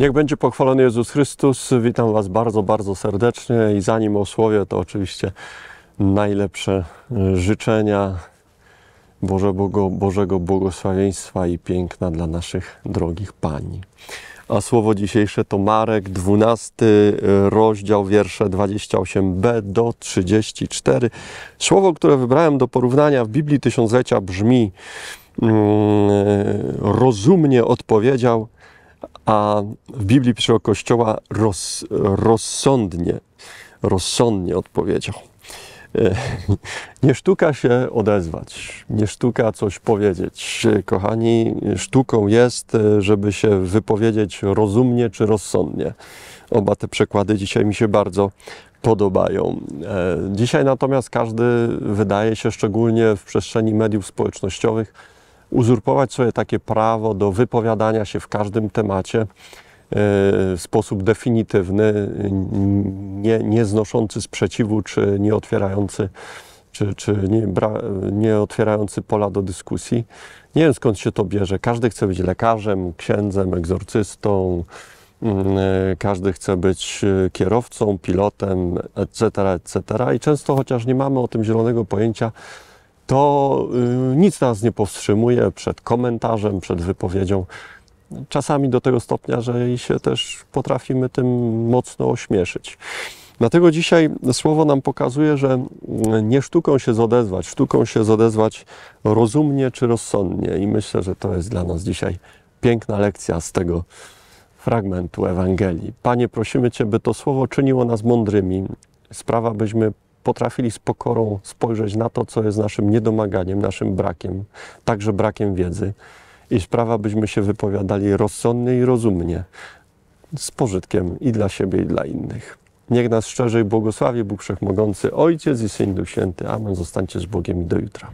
Niech będzie pochwalony Jezus Chrystus. Witam Was bardzo, bardzo serdecznie i zanim osłowię, to oczywiście najlepsze e, życzenia Bożego, Bożego błogosławieństwa i piękna dla naszych drogich pani. A słowo dzisiejsze to Marek, 12 e, rozdział, wiersze 28b do 34. Słowo, które wybrałem do porównania w Biblii Tysiąclecia brzmi mm, e, rozumnie odpowiedział – a w Biblii pisze o Kościoła roz, rozsądnie, rozsądnie odpowiedział. E, nie sztuka się odezwać, nie sztuka coś powiedzieć. Kochani, sztuką jest, e, żeby się wypowiedzieć rozumnie czy rozsądnie. Oba te przekłady dzisiaj mi się bardzo podobają. E, dzisiaj natomiast każdy wydaje się, szczególnie w przestrzeni mediów społecznościowych, uzurpować sobie takie prawo do wypowiadania się w każdym temacie e, w sposób definitywny, nie, nie znoszący sprzeciwu czy nie otwierający czy, czy nie, nie, otwierający pola do dyskusji. Nie wiem skąd się to bierze. Każdy chce być lekarzem, księdzem, egzorcystą, mm, e, każdy chce być e, kierowcą, pilotem, etc., etc. I często, chociaż nie mamy o tym zielonego pojęcia, to y, nic nas nie powstrzymuje przed komentarzem, przed wypowiedzią. Czasami do tego stopnia, że się też potrafimy tym mocno ośmieszyć. Dlatego dzisiaj słowo nam pokazuje, że y, nie sztuką się zodezwać, sztuką się zodezwać rozumnie czy rozsądnie. I myślę, że to jest dla nas dzisiaj piękna lekcja z tego fragmentu Ewangelii. Panie, prosimy Cię, by to słowo czyniło nas mądrymi. Sprawa, byśmy potrafili z pokorą spojrzeć na to, co jest naszym niedomaganiem, naszym brakiem, także brakiem wiedzy. I sprawa, byśmy się wypowiadali rozsądnie i rozumnie, z pożytkiem i dla siebie, i dla innych. Niech nas szczerze i błogosławi Bóg Wszechmogący, Ojciec i Syn Duch Święty. Amen. Zostańcie z Bogiem i do jutra.